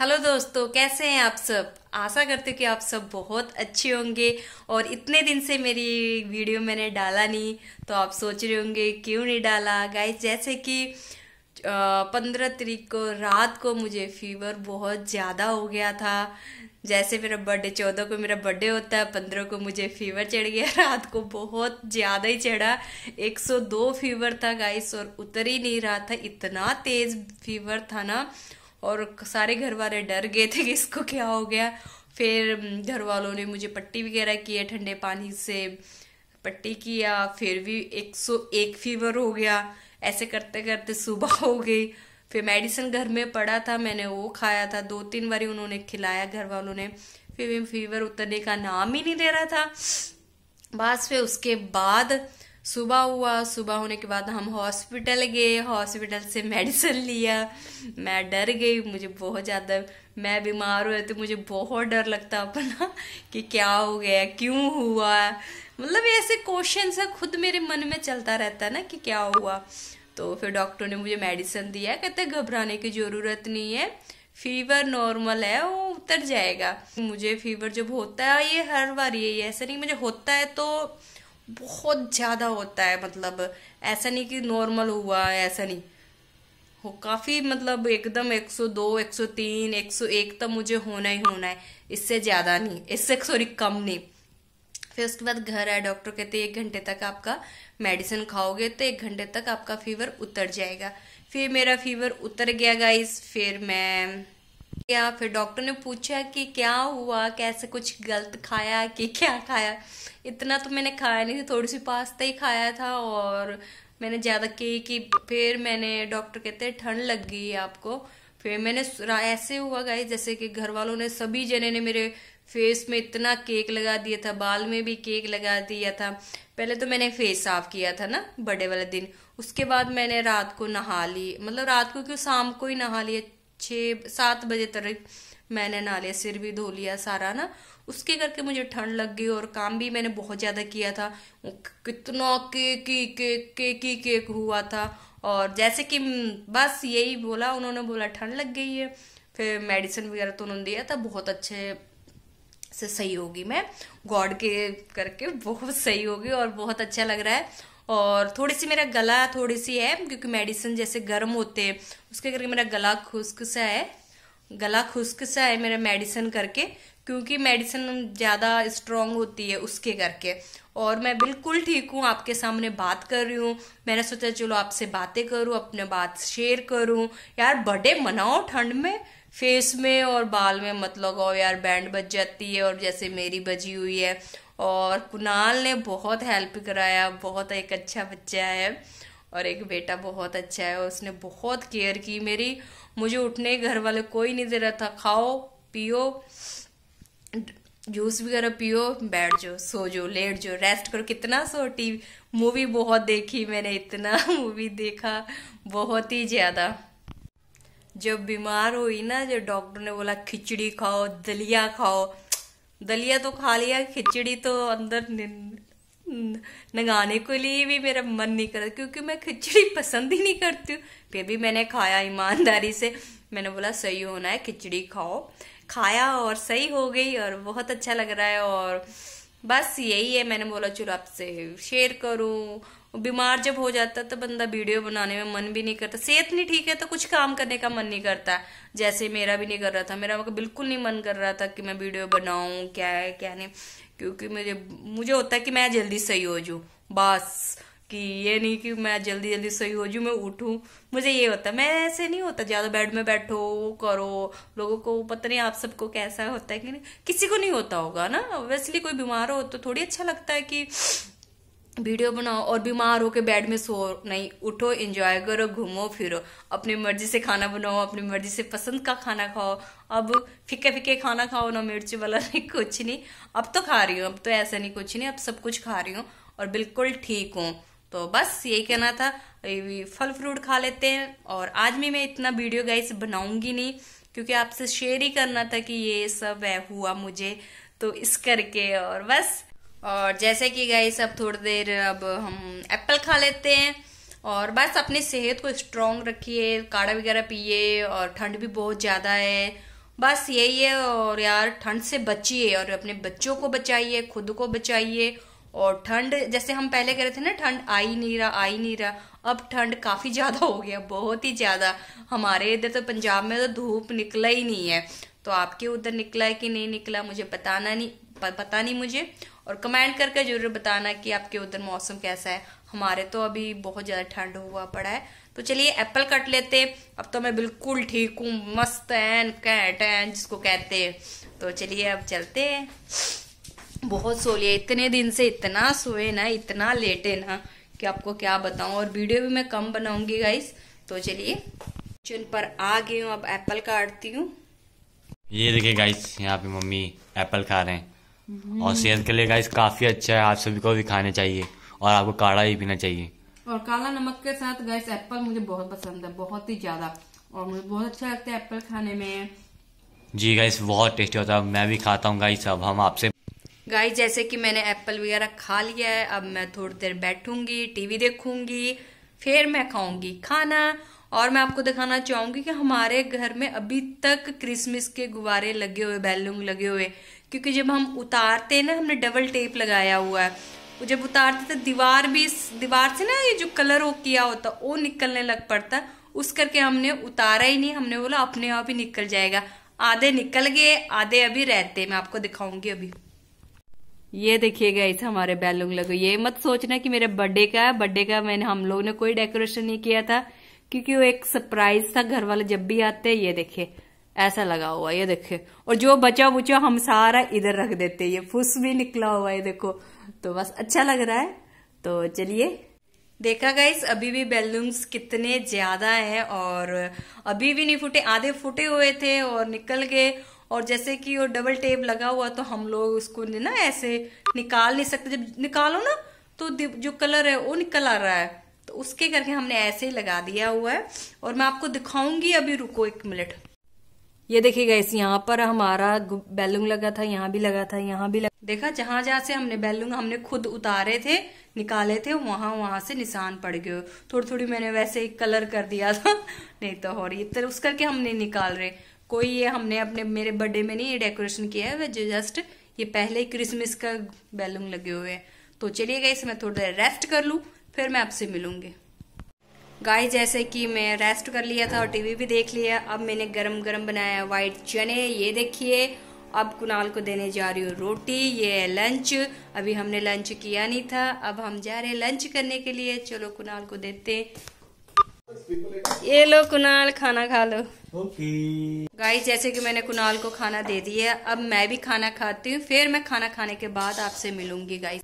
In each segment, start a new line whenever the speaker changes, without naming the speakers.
Hello दोस्तों कैसे हैं आप सब आशा करते कि आप सब बहुत अच्छे होंगे और इतने दिन से मेरी वीडियो मैंने डाला नहीं तो आप सोच रहे होंगे क्यों नहीं डाला गाइस जैसे कि पंद्रह तरीक को रात को मुझे फीवर बहुत ज़्यादा हो गया था जैसे मेरा बर्थडे चौदह को मेरा बर्थडे होता है पंद्रह को मुझे फीवर चढ़ गया रात को बहुत ज़्यादा ही चढ़ा 102 फीवर था गाइस और उतर ही नहीं रहा था इतना तेज़ फीवर था ना और सारे घर वाले डर गए थे कि इसको क्या हो गया फिर घर वालों ने मुझे पट्टी वगैरह की है ठंडे पानी से पट्टी किया फिर भी एक सौ एक फीवर हो गया ऐसे करते करते सुबह हो गई फिर मेडिसिन घर में पड़ा था मैंने वो खाया था दो तीन बारी उन्होंने खिलाया घर वालों ने फिर भी फीवर उतरने का नाम ही नहीं दे रहा था बस फिर उसके बाद सुबह हुआ सुबह होने के बाद हम हॉस्पिटल गए हॉस्पिटल से मेडिसिन लिया मैं डर गई मुझे बहुत ज़्यादा मैं बीमार हुआ तो मुझे बहुत डर लगता अपना कि क्या हो गया क्यों हुआ मतलब ऐसे क्वेश्चन सा खुद मेरे मन में चलता रहता है ना कि क्या हुआ तो फिर डॉक्टर ने मुझे मेडिसिन दिया कहते घबराने की ज़रूरत नहीं है फीवर नॉर्मल है वो उतर जाएगा मुझे फीवर जब होता है ये हर बार यही ऐसा नहीं मुझे होता है तो बहुत ज़्यादा होता है मतलब ऐसा नहीं कि नॉर्मल हुआ ऐसा नहीं हो काफ़ी मतलब एकदम 102, 103, 101 तो मुझे होना ही होना है इससे ज़्यादा नहीं इससे सॉरी कम नहीं फिर उसके बाद घर आए डॉक्टर कहते एक घंटे तक आपका मेडिसिन खाओगे तो एक घंटे तक आपका फीवर उतर जाएगा फिर मेरा फीवर उतर गया गाइस फिर मैं गया फिर डॉक्टर ने पूछा कि क्या हुआ कैसे कुछ गलत खाया कि क्या खाया इतना तो मैंने खाया नहीं था थोड़ी सी पास्ता ही खाया था और मैंने ज़्यादा की कि फिर मैंने डॉक्टर कहते ठंड लग गई आपको फिर मैंने ऐसे हुआ गाई जैसे कि घर वालों ने सभी जने ने मेरे फेस में इतना केक लगा दिया था बाल में भी केक लगा दिया था पहले तो मैंने फेस साफ किया था ना बड़े वाले दिन उसके बाद मैंने रात को नहा ली मतलब रात को क्यों शाम को ही नहा लिया छः सात बजे तक मैंने नाले सिर भी धो लिया सारा ना उसके करके मुझे ठंड लग गई और काम भी मैंने बहुत ज़्यादा किया था कितना केक ही केक केक ही केक हुआ था और जैसे कि बस यही बोला उन्होंने बोला ठंड लग गई है फिर मेडिसिन वगैरह तो उन्होंने दिया था बहुत अच्छे से सही होगी मैं गॉड के करके बहुत सही होगी और बहुत अच्छा लग रहा है और थोड़ी सी मेरा गला थोड़ी सी है क्योंकि मेडिसिन जैसे गर्म होते हैं उसके करके मेरा गला खुश्क सा है गला खुश्क सा है मेरा मेडिसिन करके क्योंकि मेडिसिन ज़्यादा स्ट्रांग होती है उसके करके और मैं बिल्कुल ठीक हूँ आपके सामने बात कर रही हूँ मैंने सोचा चलो आपसे बातें करूँ अपने बात शेयर करूँ यार बर्थडे मनाओ ठंड में फेस में और बाल में मत लगाओ यार बैंड बज जाती है और जैसे मेरी बजी हुई है और कुणाल ने बहुत हेल्प कराया बहुत एक अच्छा बच्चा है और एक बेटा बहुत अच्छा है उसने बहुत केयर की मेरी मुझे उठने घर वाले कोई नहीं दे रहा था खाओ पियो जूस वगैरह पियो बैठ जाओ सो जो लेट जो रेस्ट करो कितना सो टीवी मूवी बहुत देखी मैंने इतना मूवी देखा बहुत ही ज़्यादा जब बीमार हुई ना जब डॉक्टर ने बोला खिचड़ी खाओ दलिया खाओ दलिया तो खा लिया खिचड़ी तो अंदर नगाने के लिए भी मेरा मन नहीं करता क्योंकि मैं खिचड़ी पसंद ही नहीं करती हूँ फिर भी मैंने खाया ईमानदारी से मैंने बोला सही होना है खिचड़ी खाओ खाया और सही हो गई और बहुत अच्छा लग रहा है और बस यही है मैंने बोला चलो आपसे शेयर करूँ बीमार जब हो जाता है तो बंदा वीडियो बनाने में मन भी नहीं करता सेहत नहीं ठीक है तो कुछ काम करने का मन नहीं करता जैसे मेरा भी नहीं कर रहा था मेरा बिल्कुल नहीं मन कर रहा था कि मैं वीडियो बनाऊं क्या है क्या नहीं क्योंकि मुझे मुझे होता है कि मैं जल्दी सही हो जाऊँ बस कि ये नहीं कि मैं जल्दी जल्दी सही हो जाऊँ मैं उठू मुझे ये होता मैं ऐसे नहीं होता ज़्यादा बेड में बैठो करो लोगों को पता नहीं आप सबको कैसा होता है कि नहीं किसी को नहीं होता होगा ना ऑब्वियसली कोई बीमार हो तो थोड़ी अच्छा लगता है कि वीडियो बनाओ और बीमार होके बेड में सो नहीं उठो एंजॉय करो घूमो फिरो अपनी मर्जी से खाना बनाओ अपनी मर्जी से पसंद का खाना खाओ अब फिक्के फिक्के खाना खाओ ना मिर्च वाला नहीं कुछ नहीं अब तो खा रही हूँ अब तो ऐसा नहीं कुछ नहीं अब सब कुछ खा रही हूँ और बिल्कुल ठीक हूँ तो बस यही कहना था फल फ्रूट खा लेते हैं और आज भी मैं इतना वीडियो गाइस बनाऊंगी नहीं क्योंकि आपसे शेयर ही करना था कि ये सब हुआ मुझे तो इस करके और बस और जैसे कि गई सब थोड़ी देर अब हम एप्पल खा लेते हैं और बस अपनी सेहत को स्ट्रॉन्ग रखिए काढ़ा वगैरह पिए और ठंड भी बहुत ज़्यादा है बस यही है और यार ठंड से बचिए और अपने बच्चों को बचाइए खुद को बचाइए और ठंड जैसे हम पहले कह रहे थे ना ठंड आई नहीं रहा आ ही नहीं रहा अब ठंड काफ़ी ज़्यादा हो गया बहुत ही ज़्यादा हमारे इधर तो पंजाब में तो धूप निकला ही नहीं है तो आपके उधर निकला है कि नहीं निकला मुझे बताना नहीं पता नहीं मुझे और कमेंट करके जरूर बताना कि आपके उधर मौसम कैसा है हमारे तो अभी बहुत ज़्यादा ठंड हुआ पड़ा है तो चलिए एप्पल कट लेते अब तो मैं बिल्कुल ठीक हूँ मस्त एन कैट एन जिसको कहते हैं तो चलिए अब चलते हैं बहुत सो लिया इतने दिन से इतना सोए ना इतना लेटे ना कि आपको क्या बताऊं और वीडियो भी मैं कम बनाऊंगी गाइस तो चलिए किचन पर आ गई हूँ अब एप्पल काटती हूँ
ये देखिए गाइस यहाँ पे मम्मी एप्पल खा रहे हैं
और हम्म। सेहत
के लिए गाइस काफी अच्छा है आप सभी को भी खाना चाहिए और आपको काढ़ा ही पीना चाहिए
और काला नमक के साथ गाइस एप्पल मुझे बहुत पसंद है बहुत ही ज्यादा और मुझे बहुत अच्छा लगता है एप्पल खाने में
जी गाइस बहुत टेस्टी होता है मैं भी खाता हूँ गाइस अब हम आपसे
गाइस जैसे कि मैंने एप्पल वगैरह खा लिया है अब मैं थोड़ी देर बैठूंगी टीवी देखूंगी फिर मैं खाऊंगी खाना और मैं आपको दिखाना चाहूंगी कि हमारे घर में अभी तक क्रिसमस के गुब्बारे लगे हुए बैलून लगे हुए क्योंकि जब हम उतारते हैं ना हमने डबल टेप लगाया हुआ है जब उतारते तो दीवार भी दीवार से ना ये जो कलर वो किया होता वो निकलने लग पड़ता है उस करके हमने उतारा ही नहीं हमने बोला अपने आप ही निकल जाएगा आधे निकल गए आधे अभी रहते मैं आपको दिखाऊंगी अभी ये देखिए इसे हमारे बैलून लगे ये मत सोचना कि मेरे बर्थडे का है बर्थडे का मैंने हम लोगों ने कोई डेकोरेशन नहीं किया था क्योंकि वो एक सरप्राइज था घर वाले जब भी आते ये देखिए ऐसा लगा हुआ ये देखे और जो बचा बुचा हम सारा इधर रख देते ये फुस भी निकला हुआ है देखो तो बस अच्छा लग रहा है तो चलिए देखा गाइस अभी भी बैलून्स कितने ज्यादा है और अभी भी नहीं फूटे आधे फूटे हुए थे और निकल गए और जैसे कि वो डबल टेप लगा हुआ तो हम लोग उसको ना ऐसे निकाल नहीं सकते जब निकालो ना तो जो कलर है वो निकल आ रहा है तो उसके करके हमने ऐसे ही लगा दिया हुआ है और मैं आपको दिखाऊंगी अभी रुको एक मिनट ये देखिए गैस यहाँ पर हमारा बैलून लगा था यहाँ भी लगा था यहाँ भी लगा देखा जहां जहां से हमने बैलून हमने खुद उतारे थे निकाले थे वहां वहां से निशान पड़ गए थोड़ी थोड़ी मैंने वैसे ही कलर कर दिया था नहीं तो रही तो उस करके हम नहीं निकाल रहे कोई ये हमने अपने मेरे बर्थडे में नहीं ये डेकोरेशन किया है वे जस्ट ये पहले ही क्रिसमस का बैलून लगे हुए हैं तो चलिए गई मैं थोड़ी देर रेस्ट कर लूँ फिर मैं आपसे मिलूंगी गाय जैसे कि मैं रेस्ट कर लिया था और टीवी भी देख लिया अब मैंने गरम गरम बनाया वाइट चने ये देखिए अब कुणाल को देने जा रही हूँ रोटी ये लंच अभी हमने लंच किया नहीं था अब हम जा रहे हैं लंच करने के लिए चलो कुणाल को देते ये लो कुणाल खाना खा लो गाइस जैसे कि मैंने कुणाल को खाना दे दिया अब मैं भी खाना खाती हूँ फिर मैं खाना खाने के बाद आपसे मिलूंगी गाइस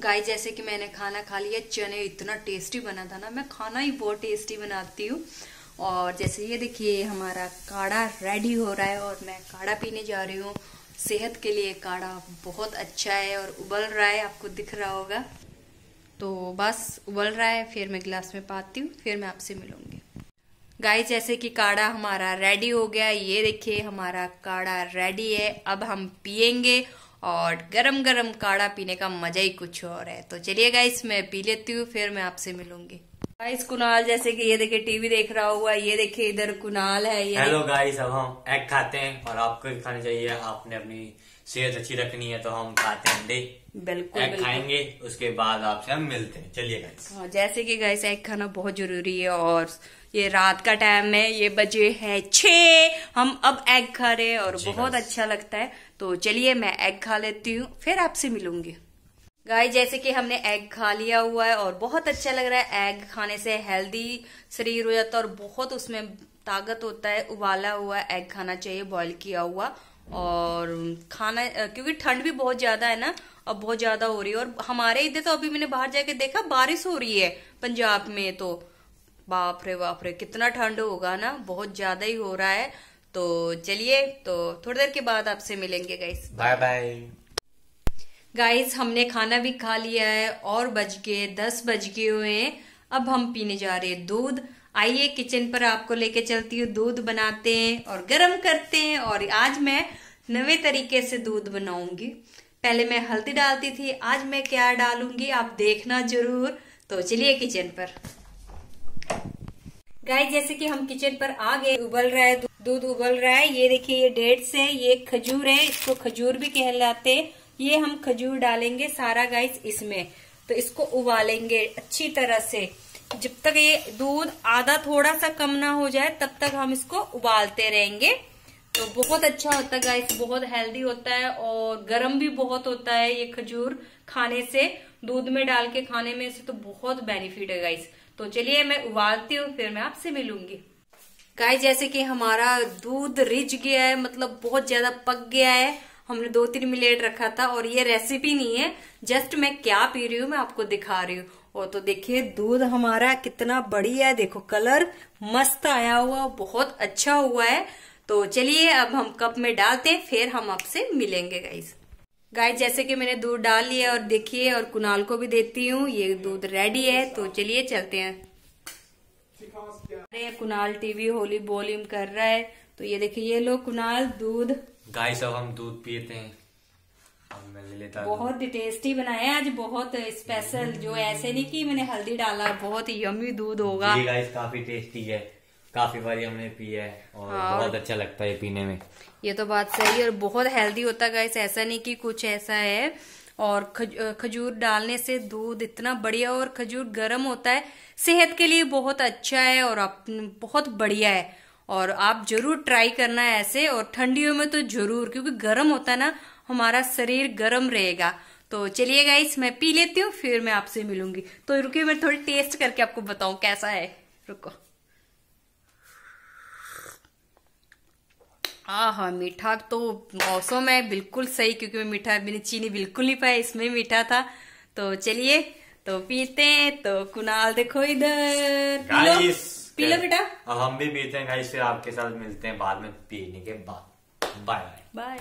गाय जैसे कि मैंने खाना खा लिया चने इतना टेस्टी बना था ना मैं खाना ही बहुत टेस्टी बनाती हूँ और जैसे ये देखिए हमारा काढ़ा रेडी हो रहा है और मैं काढ़ा पीने जा रही हूँ सेहत के लिए काढ़ा बहुत अच्छा है और उबल रहा है आपको दिख रहा होगा तो बस उबल रहा है फिर मैं गिलास में पाती हूँ फिर मैं आपसे मिलूँगी गाय जैसे कि काढ़ा हमारा रेडी हो गया ये देखिए हमारा काढ़ा रेडी है अब हम पियेंगे और गरम गरम काढ़ा पीने का मजा ही कुछ और है तो चलिए गाइस मैं पी लेती हूँ फिर मैं आपसे मिलूंगी गाइस कुनाल जैसे कि ये देखे टीवी देख रहा हुआ ये देखे इधर कुनाल है ये हेलो गाइस अब
हम एग खाते हैं और आपको भी खाना चाहिए आपने अपनी सेहत अच्छी रखनी है तो हम खाते हैं अंडे
बिल्कुल एग खाएंगे
उसके बाद आपसे हम मिलते हैं चलिए गाइस
हाँ जैसे कि गाइस एग खाना बहुत जरूरी है और ये रात का टाइम है ये बजे है छ हम अब एग खा रहे हैं और बहुत अच्छा लगता है तो चलिए मैं एग खा लेती हूँ फिर आपसे मिलूंगी गाय जैसे कि हमने एग खा लिया हुआ है और बहुत अच्छा लग रहा है एग खाने से हेल्दी शरीर हो जाता है और बहुत उसमें ताकत होता है उबाला हुआ एग खाना चाहिए बॉईल किया हुआ और खाना क्योंकि ठंड भी बहुत ज्यादा है ना अब बहुत ज्यादा हो रही है और हमारे इधर तो अभी मैंने बाहर जाके देखा बारिश हो रही है पंजाब में तो बाप रे बाप रे कितना ठंड होगा ना बहुत ज्यादा ही हो रहा है तो चलिए तो थोड़ी देर के बाद आपसे मिलेंगे गाइस बाय बाय गाइस हमने खाना भी खा लिया है और बज गए दस बज गए हुए हैं अब हम पीने जा रहे हैं दूध आइए किचन पर आपको लेके चलती हूँ दूध बनाते हैं और गर्म करते हैं और आज मैं नवे तरीके से दूध बनाऊंगी पहले मैं हल्दी डालती थी आज मैं क्या डालूंगी आप देखना जरूर तो चलिए किचन पर गाय जैसे कि हम किचन पर आ गए उबल रहा है दूध उबल रहा है ये देखिए ये डेट्स है ये खजूर है इसको खजूर भी कहलाते ये हम खजूर डालेंगे सारा गाइस इसमें तो इसको उबालेंगे अच्छी तरह से जब तक ये दूध आधा थोड़ा सा कम ना हो जाए तब तक हम इसको उबालते रहेंगे तो बहुत अच्छा होता है गाइस बहुत हेल्दी होता है और गर्म भी बहुत होता है ये खजूर खाने से दूध में डाल के खाने में से तो बहुत बेनिफिट है गाइस तो चलिए मैं उबालती हूँ फिर मैं आपसे मिलूंगी गाय जैसे कि हमारा दूध रिझ गया है मतलब बहुत ज्यादा पक गया है हमने दो तीन मिनट रखा था और ये रेसिपी नहीं है जस्ट मैं क्या पी रही हूँ मैं आपको दिखा रही हूँ और तो देखिए दूध हमारा कितना बढ़िया है देखो कलर मस्त आया हुआ बहुत अच्छा हुआ है तो चलिए अब हम कप में डालते हैं फिर हम आपसे मिलेंगे गाइस गाइस जैसे कि मैंने दूध डाल लिया और देखिए और कुनाल को भी देती हूँ ये दूध रेडी है तो चलिए चलते हैं कुनाल टीवी होली बोलिम कर रहा है तो ये देखिए ये लो कुनाल दूध
गाय सब हम दूध पीते हैं लेता बहुत
टेस्टी बनाया आज बहुत स्पेशल जो ऐसे नहीं कि मैंने हल्दी डाला बहुत यमी दूध होगा ये
गाइस काफी टेस्टी है काफी बारी हमने पिया है और हाँ। बहुत अच्छा लगता है पीने में
ये तो बात सही है और बहुत हेल्दी होता है ऐसा नहीं कि कुछ ऐसा है और खज, खजूर डालने से दूध इतना बढ़िया और खजूर गर्म होता है सेहत के लिए बहुत अच्छा है और आप बहुत बढ़िया है और आप जरूर ट्राई करना है ऐसे और ठंडियों में तो जरूर क्योंकि गर्म होता है ना हमारा शरीर गर्म रहेगा तो चलिए गाइस मैं पी लेती हूँ फिर मैं आपसे मिलूंगी तो रुकिए मैं थोड़ी टेस्ट करके आपको बताऊ कैसा है रुको हाँ हाँ मीठा तो मौसम है बिल्कुल सही क्योंकि मीठा मैंने चीनी बिल्कुल नहीं पाया इसमें मीठा था तो चलिए तो पीते हैं तो कुनाल देखो इधर पी लो बेटा
हम भी पीते हैं गाइस फिर आपके साथ मिलते हैं बाद में पीने के बाद बाय
बाय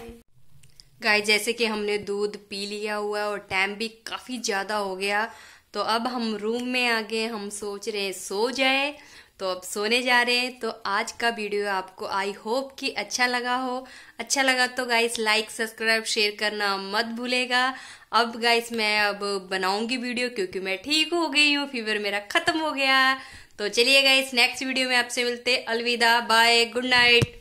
गाय जैसे कि हमने दूध पी लिया हुआ और टाइम भी काफ़ी ज़्यादा हो गया तो अब हम रूम में आ गए हम सोच रहे हैं सो जाए तो अब सोने जा रहे हैं तो आज का वीडियो आपको आई होप कि अच्छा लगा हो अच्छा लगा तो गाइस लाइक सब्सक्राइब शेयर करना मत भूलेगा अब गाइस मैं अब बनाऊंगी वीडियो क्योंकि मैं ठीक हो गई हूँ फीवर मेरा खत्म हो गया तो चलिए गाइस नेक्स्ट वीडियो में आपसे मिलते अलविदा बाय गुड नाइट